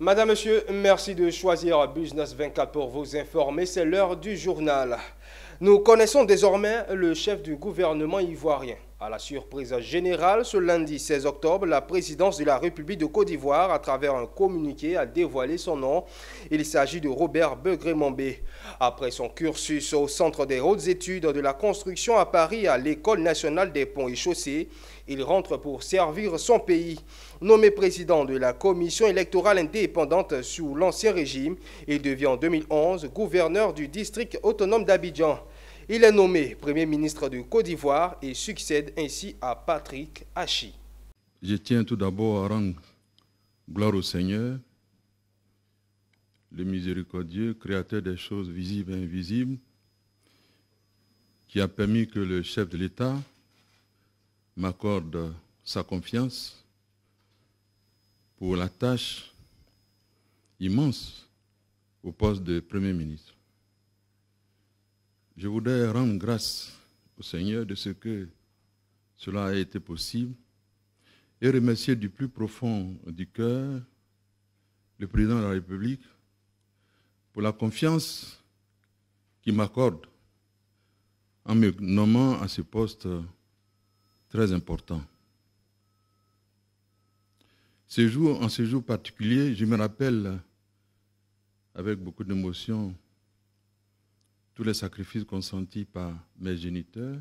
Madame, Monsieur, merci de choisir Business 24 pour vous informer. C'est l'heure du journal. Nous connaissons désormais le chef du gouvernement ivoirien. À la surprise générale, ce lundi 16 octobre, la présidence de la République de Côte d'Ivoire, à travers un communiqué, a dévoilé son nom. Il s'agit de Robert beugré Après son cursus au Centre des hautes études de la construction à Paris à l'École nationale des ponts et chaussées, il rentre pour servir son pays. Nommé président de la commission électorale indépendante sous l'Ancien Régime, il devient en 2011 gouverneur du district autonome d'Abidjan. Il est nommé Premier ministre de Côte d'Ivoire et succède ainsi à Patrick Hachi. Je tiens tout d'abord à rendre gloire au Seigneur, le miséricordieux, créateur des choses visibles et invisibles, qui a permis que le chef de l'État m'accorde sa confiance pour la tâche immense au poste de Premier ministre. Je voudrais rendre grâce au Seigneur de ce que cela a été possible et remercier du plus profond du cœur le président de la République pour la confiance qu'il m'accorde en me nommant à ce poste très important. Ce jour, en ce jour particulier, je me rappelle avec beaucoup d'émotion tous les sacrifices consentis par mes géniteurs.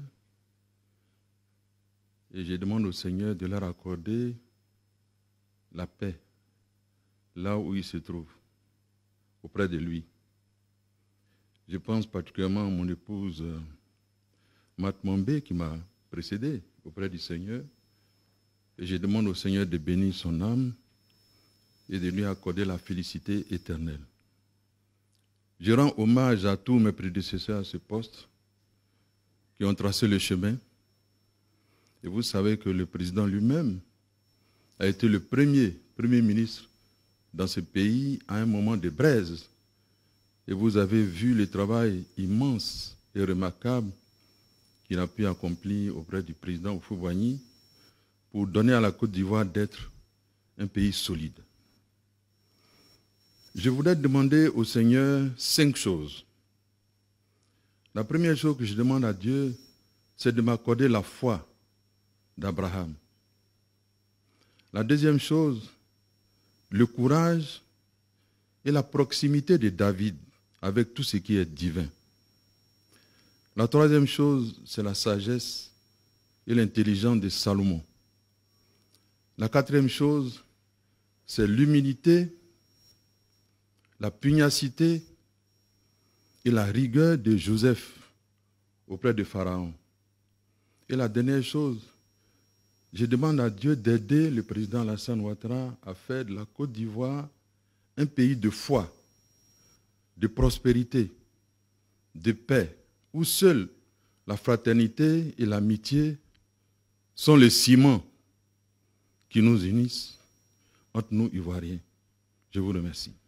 Et je demande au Seigneur de leur accorder la paix là où ils se trouvent, auprès de lui. Je pense particulièrement à mon épouse euh, Matmambé qui m'a précédé auprès du Seigneur. Et je demande au Seigneur de bénir son âme et de lui accorder la félicité éternelle. Je rends hommage à tous mes prédécesseurs à ce poste qui ont tracé le chemin. Et vous savez que le président lui-même a été le premier Premier ministre dans ce pays à un moment de braise. Et vous avez vu le travail immense et remarquable qu'il a pu accomplir auprès du président Fouvani pour donner à la Côte d'Ivoire d'être un pays solide. Je voudrais demander au Seigneur cinq choses. La première chose que je demande à Dieu, c'est de m'accorder la foi d'Abraham. La deuxième chose, le courage et la proximité de David avec tout ce qui est divin. La troisième chose, c'est la sagesse et l'intelligence de Salomon. La quatrième chose, c'est l'humilité la pugnacité et la rigueur de Joseph auprès de Pharaon. Et la dernière chose, je demande à Dieu d'aider le président Lassane Ouattara à faire de la Côte d'Ivoire un pays de foi, de prospérité, de paix, où seule la fraternité et l'amitié sont les ciments qui nous unissent entre nous Ivoiriens. Je vous remercie.